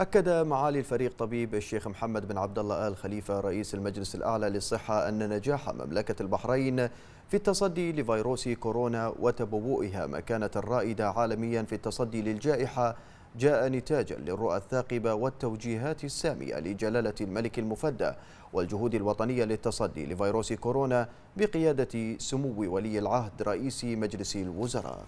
أكد معالي الفريق طبيب الشيخ محمد بن عبد الله آل خليفة رئيس المجلس الأعلى للصحة أن نجاح مملكة البحرين في التصدي لفيروس كورونا وتبوئها مكانة الرائدة عالميا في التصدي للجائحة جاء نتاجا للرؤى الثاقبة والتوجيهات السامية لجلالة الملك المفدى والجهود الوطنية للتصدي لفيروس كورونا بقيادة سمو ولي العهد رئيس مجلس الوزراء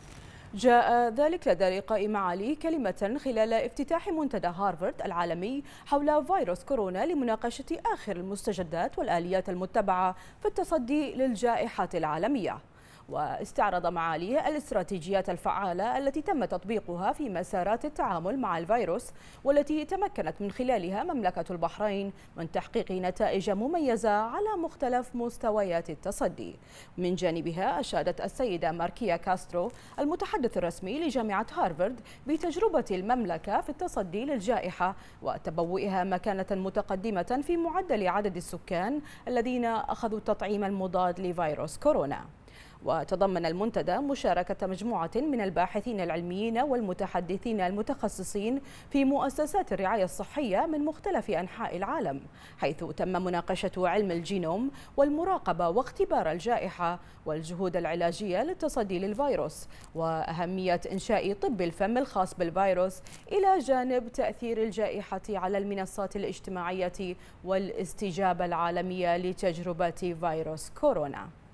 جاء ذلك لدى لقاء معالي كلمة خلال افتتاح منتدى هارفارد العالمي حول فيروس كورونا لمناقشة آخر المستجدات والآليات المتبعة في التصدي للجائحة العالمية واستعرض معاليه الاستراتيجيات الفعالة التي تم تطبيقها في مسارات التعامل مع الفيروس والتي تمكنت من خلالها مملكة البحرين من تحقيق نتائج مميزة على مختلف مستويات التصدي من جانبها أشادت السيدة ماركيا كاسترو المتحدث الرسمي لجامعة هارفارد بتجربة المملكة في التصدي للجائحة وتبوئها مكانة متقدمة في معدل عدد السكان الذين أخذوا التطعيم المضاد لفيروس كورونا وتضمن المنتدى مشاركة مجموعة من الباحثين العلميين والمتحدثين المتخصصين في مؤسسات الرعاية الصحية من مختلف أنحاء العالم حيث تم مناقشة علم الجينوم والمراقبة واختبار الجائحة والجهود العلاجية للتصدي للفيروس وأهمية إنشاء طب الفم الخاص بالفيروس إلى جانب تأثير الجائحة على المنصات الاجتماعية والاستجابة العالمية لتجربة فيروس كورونا